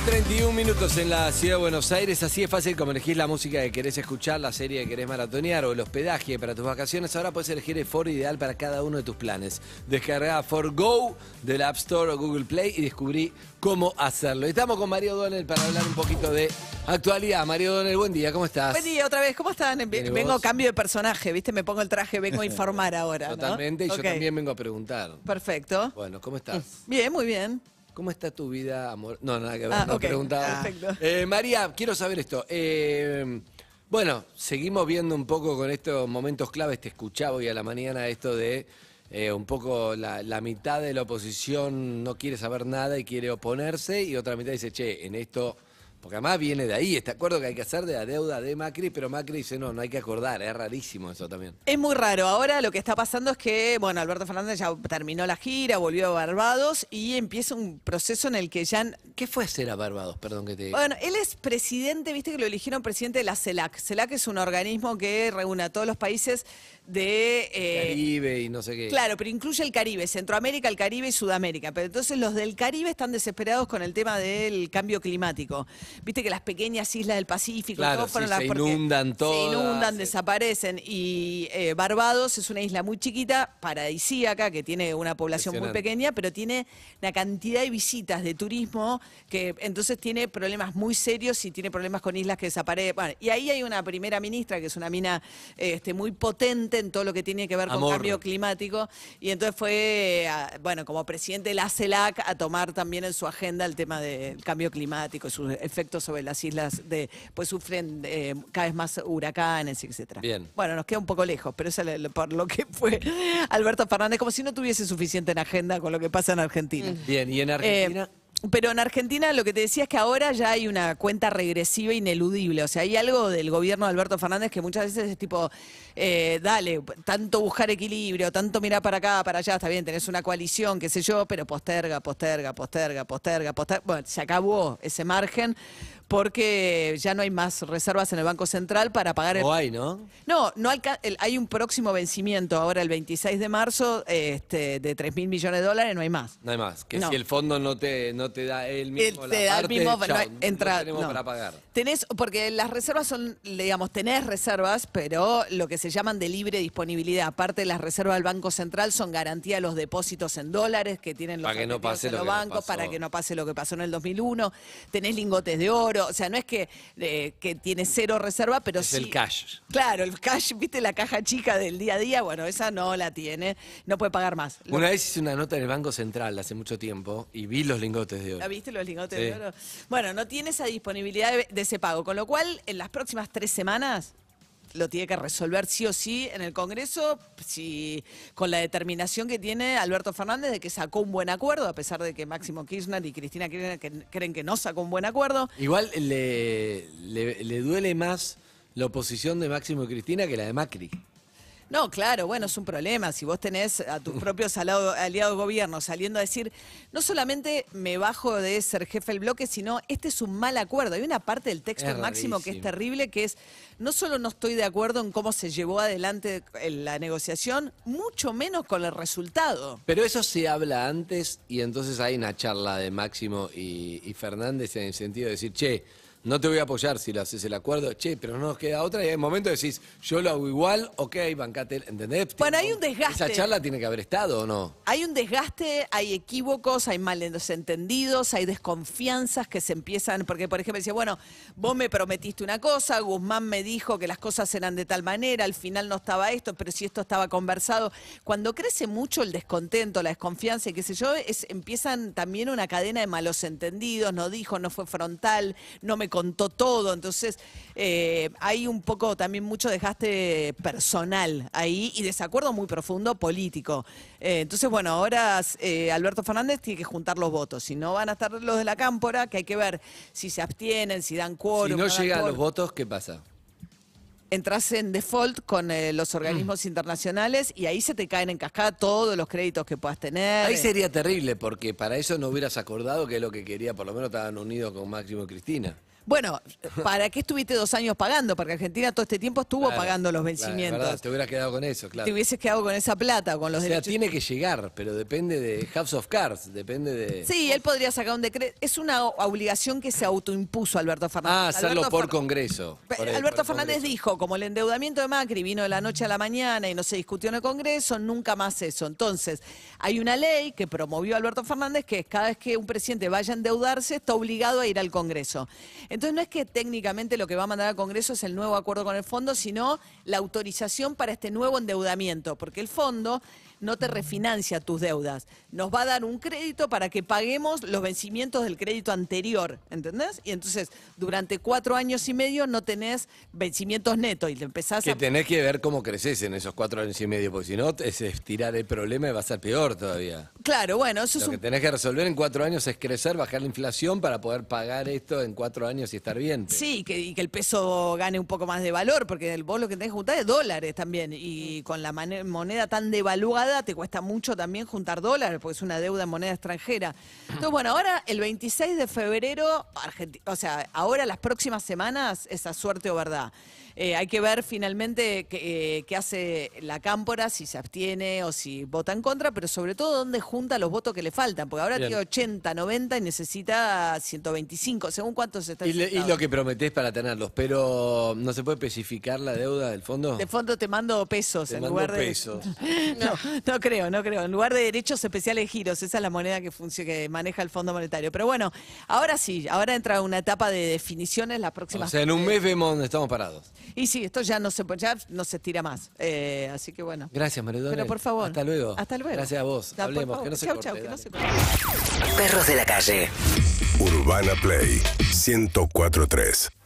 31 minutos en la ciudad de Buenos Aires. Así es fácil como elegís la música que querés escuchar, la serie que querés maratonear o el hospedaje para tus vacaciones. Ahora puedes elegir el foro ideal para cada uno de tus planes. Descarga ForGo de la App Store o Google Play y descubrí cómo hacerlo. Estamos con Mario Donel para hablar un poquito de actualidad. Mario Donel, buen día, ¿cómo estás? Buen día, otra vez, ¿cómo están? Vengo a cambio de personaje, ¿viste? Me pongo el traje, vengo a informar ahora. Totalmente, y yo también vengo a preguntar. Perfecto. Bueno, ¿cómo estás? Bien, muy bien. ¿Cómo está tu vida amor? No, nada que ver, ah, no preguntaba. Ah, eh, María, quiero saber esto. Eh, bueno, seguimos viendo un poco con estos momentos claves. Te escuchaba hoy a la mañana esto de eh, un poco la, la, mitad de la oposición no quiere saber nada y quiere oponerse, y otra mitad dice, che, en esto porque además viene de ahí este acuerdo que hay que hacer de la deuda de Macri, pero Macri dice no, no hay que acordar, es rarísimo eso también. Es muy raro. Ahora lo que está pasando es que, bueno, Alberto Fernández ya terminó la gira, volvió a Barbados y empieza un proceso en el que ya. ¿Qué fue hacer a Barbados? Perdón que te Bueno, él es presidente, viste que lo eligieron presidente de la CELAC. CELAC es un organismo que reúne a todos los países de. Eh, Caribe y no sé qué. Claro, pero incluye el Caribe, Centroamérica, el Caribe y Sudamérica. Pero entonces los del Caribe están desesperados con el tema del cambio climático viste que las pequeñas islas del Pacífico se inundan todo. Se inundan, desaparecen. Y eh, Barbados es una isla muy chiquita, paradisíaca, que tiene una población muy pequeña, pero tiene una cantidad de visitas de turismo que entonces tiene problemas muy serios y tiene problemas con islas que desaparecen. y ahí hay una primera ministra que es una mina este, muy potente en todo lo que tiene que ver con cambio climático. Y entonces fue, bueno, como presidente de la CELAC a tomar también en su agenda el tema del cambio climático, sus efectos sobre las islas de, pues sufren eh, cada vez más huracanes, etcétera. Bien. Bueno, nos queda un poco lejos, pero eso es por lo que fue Alberto Fernández, como si no tuviese suficiente en agenda con lo que pasa en Argentina. Bien, y en Argentina. Eh, pero en Argentina lo que te decía es que ahora ya hay una cuenta regresiva ineludible. O sea, hay algo del gobierno de Alberto Fernández que muchas veces es tipo, eh, dale, tanto buscar equilibrio, tanto mirar para acá, para allá, está bien, tenés una coalición, qué sé yo, pero posterga, posterga, posterga, posterga, posterga. Bueno, se acabó ese margen porque ya no hay más reservas en el Banco Central para pagar el... No hay, ¿no? No, hay, hay un próximo vencimiento ahora el 26 de marzo este, de 3 mil millones de dólares, no hay más. No hay más, que si el fondo no te te da mismo el mismo, tenemos para pagar. Tenés, porque las reservas son, digamos, tenés reservas, pero lo que se llaman de libre disponibilidad. Aparte las reservas del Banco Central son garantía de los depósitos en dólares que tienen los, los bancos para que no pase lo que pasó en el 2001. Tenés lingotes de oro. O sea, no es que, eh, que tiene cero reserva, pero es el cash. Claro, el cash, viste la caja chica del día a día, bueno, esa no la tiene, no puede pagar más. Una vez hice una nota en el Banco Central hace mucho tiempo y vi los lingotes viste los lingotes de oro? Bueno, no tiene esa disponibilidad de, ese pago, con lo cual en las próximas tres semanas lo tiene que resolver sí o sí en el Congreso, si, con la determinación que tiene Alberto Fernández de que sacó un buen acuerdo, a pesar de que Máximo Kirchner y Cristina Kirchner creen que no sacó un buen acuerdo. Igual le, le duele más la oposición de Máximo y Cristina que la de Macri. No, claro, bueno, es un problema. Si vos tenés a tus propios aliados gobiernos gobierno saliendo a decir, no solamente me bajo de ser jefe del bloque, sino este es un mal acuerdo. Hay una parte del texto de máximo que es terrible, que es, no solo no estoy de acuerdo en cómo se llevó adelante la negociación, mucho menos con el resultado. Pero eso se habla antes y entonces hay una charla de Máximo y Fernández en el sentido de decir, che, no te voy a apoyar si lo haces el acuerdo, che, pero no nos queda otra y hay momento decís, yo lo hago igual, ok, bancate, ¿entendés? Bueno, hay un desgaste. Esa charla tiene que haber estado, ¿o no? Hay un desgaste, hay equívocos, hay malentendidos, hay desconfianzas que se empiezan, porque por ejemplo decía, bueno, vos me prometiste una cosa, Guzmán me dijo que las cosas eran de tal manera, al final no estaba esto, pero si esto estaba conversado. Cuando crece mucho el descontento, la desconfianza y qué sé yo, empiezan también una cadena de malos entendidos, no dijo, no fue frontal, no me contó todo. Entonces, eh, hay un poco también mucho desgaste personal ahí y desacuerdo muy profundo político. Eh, entonces, bueno, ahora eh, Alberto Fernández tiene que juntar los votos. Si no van a estar los de la Cámpora, que hay que ver si se abstienen, si dan quórum. Si no, llega llegan los votos, ¿qué pasa? entras en default con los mm. organismos internacionales y ahí se te caen en cascada todos los créditos que puedas tener. Ahí sería terrible porque para eso no hubieras acordado que es lo que quería, por lo menos estaban unidos con Máximo y Cristina. Bueno, ¿para qué estuviste dos años pagando? Porque Argentina todo este tiempo estuvo pagando los vencimientos. Claro, te hubieras quedado con eso, claro. Te hubieses quedado con esa plata, con los o sea, tiene que llegar, pero depende de House of Cards, depende de... Sí, él podría sacar un decreto. Es una obligación que se autoimpuso Alberto Fernández. Ah, hacerlo por Congreso. Alberto Fernández dijo, como el endeudamiento de Macri vino de la noche a la mañana y no se discutió en el Congreso, nunca más eso. Entonces, hay una ley que promovió Alberto Fernández que cada vez que un presidente vaya a endeudarse, está obligado a ir al Congreso. Entonces no es que técnicamente lo que va a mandar al Congreso es el nuevo acuerdo con el fondo, sino la autorización para este nuevo endeudamiento, porque el fondo no te refinancia tus deudas, nos va a dar un crédito para que paguemos los vencimientos del crédito anterior, ¿entendés? Y entonces durante cuatro años y medio no tenés vencimientos netos y te empezás a... Que tenés que ver cómo creces en esos cuatro años y medio, porque si no es estirar el problema y va a ser peor todavía. Claro, bueno, eso lo Lo que tenés que resolver en cuatro años es crecer, bajar la inflación para poder pagar esto en cuatro años y estar bien. Sí, que, y que el peso gane un poco más de valor, porque vos lo que tenés que juntar es dólares también. Y con la moneda tan devaluada te cuesta mucho también juntar dólares, porque es una deuda en moneda extranjera. Entonces, bueno, ahora el 26 de febrero, o sea, ahora las próximas semanas, esa suerte o verdad. Eh, hay que ver finalmente eh, qué hace la Cámpora, si se abstiene o si vota en contra, pero sobre todo dónde junta los votos que le faltan, porque ahora tiene 80, 90 y necesita 125, según cuántos se y lo que prometés para tenerlos, pero ¿no se puede especificar la deuda del fondo? De fondo te mando pesos en lugar de. No, no creo, no creo. En lugar de derechos especiales giros, esa es la moneda que, que maneja el Fondo Monetario. Pero bueno, ahora sí, ahora entra una etapa de definiciones las próximas. O sea, en un eh, mes vemos dónde estamos parados. Y sí, esto ya no se, ya no se tira más. Eh, así que bueno. Gracias, María Pero por favor. Hasta luego. Hasta luego. Gracias a vos. Hablemos, que no se chau, Perros de la calle. Urbana Play 1043.